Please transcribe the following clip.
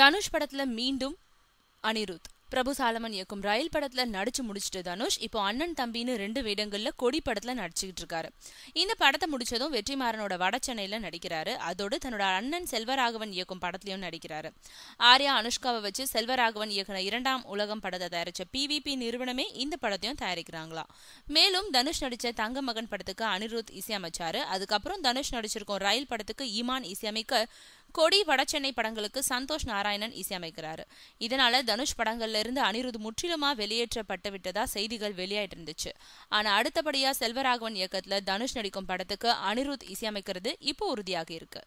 தனுஷ் படத்துல மீண்டும் அனிருத் பிரபு சாலமன் இயக்கும் ரயில் படத்துல நடிச்சு முடிச்சுட்டு தனுஷ் இப்போ அண்ணன் தம்பின்னு ரெண்டு வேடங்கள்ல கொடி படத்துல நடிச்சுக்கிட்டு இருக்காரு இந்த படத்தை முடிச்சதும் வெற்றிமாறனோட வட சென்னையில நடிக்கிறாரு அதோடு தன்னோட அண்ணன் செல்வராகவன் இயக்கும் படத்திலையும் நடிக்கிறாரு ஆர்யா அனுஷ்காவை வச்சு செல்வராகவன் இயக்கின இரண்டாம் உலகம் படத்தை தயாரிச்ச பிவிபி நிறுவனமே இந்த படத்தையும் தயாரிக்கிறாங்களா மேலும் தனுஷ் நடிச்ச தங்க மகன் படத்துக்கு அனிருத் இசையமைச்சாரு அதுக்கப்புறம் தனுஷ் நடிச்சிருக்கும் ரயில் படத்துக்கு ஈமான் இசையமைக்க கொடி வடசென்னை படங்களுக்கு சந்தோஷ் நாராயணன் இசையமைக்கிறாரு இதனால தனுஷ் படங்கள்ல இருந்து அனிருத் முற்றிலுமா வெளியேற்றப்பட்டு விட்டதா செய்திகள் வெளியாயிட்டு இருந்துச்சு ஆனா அடுத்தபடியா செல்வராகவன் இயக்கத்துல தனுஷ் நடிக்கும் படத்துக்கு அனிருத் இசையமைக்கிறது இப்போ உறுதியாக இருக்கு